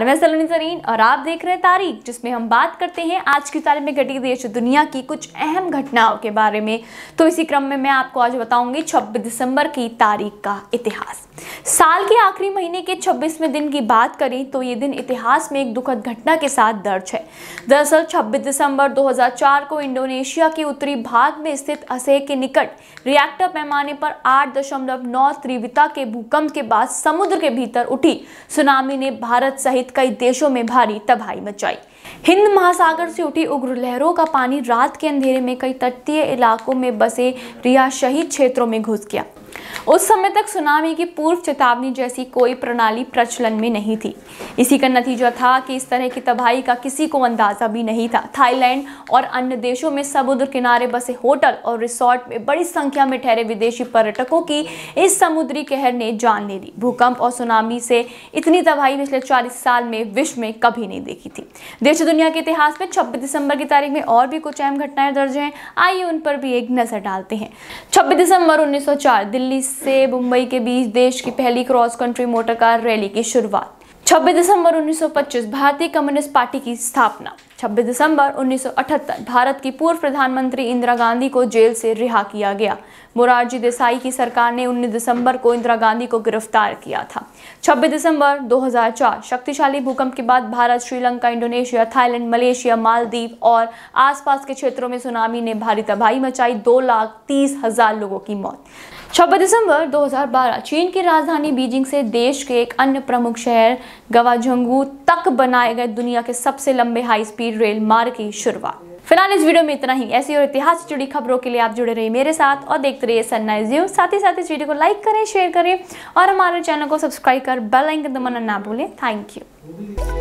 नमस्कार मैं सलोनी जरीन और आप देख रहे हैं तारीख जिसमें हम बात करते हैं आज की तारीख में घटी देश दुनिया की कुछ अहम घटनाओं के बारे में तो इसी क्रम में मैं आपको आज बताऊंगी 26 दिसंबर की तारीख का इतिहास साल के आखिरी महीने के 26वें दिन की बात करें तो ये दिन इतिहास में एक दुखद घटना के साथ दर्ज है दरअसल छब्बीस दिसंबर दो को इंडोनेशिया के उत्तरी भाग में स्थित असे के निकट रिएक्टर पैमाने पर आठ दशमलव त्रिविता के भूकंप के बाद समुद्र के भीतर उठी सुनामी ने भारत सहित समेत कई देशों में भारी तबाही मचाई हिंद महासागर से उठी उग्र लहरों का पानी रात के अंधेरे में कई तटीय इलाकों में बसे शहीद क्षेत्रों में घुस गया उस समय तक सुनामी की पूर्व चेतावनी जैसी कोई प्रणाली प्रचलन में नहीं थी इसी का नतीजा था कि इस तरह की तबाही का किसी को अंदाज़ा भी नहीं था थाईलैंड और अन्य देशों में समुद्र किनारे बसे होटल और रिसोर्ट में बड़ी संख्या में ठहरे विदेशी पर्यटकों की इस समुद्री कहर ने जान ले ली भूकंप और सुनामी से इतनी तबाही पिछले चालीस साल में विश्व में कभी नहीं देखी थी देश दुनिया के इतिहास में छब्बीस दिसंबर की तारीख में और भी कुछ अहम घटनाएं दर्ज हैं आइए उन पर भी एक नज़र डालते हैं छब्बीस दिसंबर 1904 दिल्ली से मुंबई के बीच देश की पहली cross country motor car rally की शुरुआत 26 दिसंबर 1925 भारतीय कम्युनिस्ट पार्टी की स्थापना 26 दिसंबर 1978 भारत की पूर्व प्रधानमंत्री इंदिरा गांधी को जेल से रिहा किया गया मोरारजी देसाई की सरकार ने 19 दिसंबर को इंदिरा गांधी को गिरफ्तार किया था 26 दिसंबर 2004 शक्तिशाली भूकंप के बाद Bharat Sri Lanka Indonesia Thailand Malaysia Maldives और आसपास के क्षेत्रों में सुनामी ने भारी तबाही मचाई दो लाख तीस हजार लोगों की मौत छब्बीस दिसंबर 2012 चीन की राजधानी बीजिंग से देश के एक अन्य प्रमुख शहर गवाझंगू तक बनाए गए दुनिया के सबसे लंबे हाई स्पीड रेल मार्ग की शुरुआत फिलहाल इस वीडियो में इतना ही ऐसी और इतिहास से जुड़ी खबरों के लिए आप जुड़े रहिए मेरे साथ और देखते रहिए सनराइज न्यूज साथ ही साथ इस वीडियो को लाइक करें शेयर करें और हमारे चैनल को सब्सक्राइब कर बेल आइकन दबाना ना भूलें थैंक यू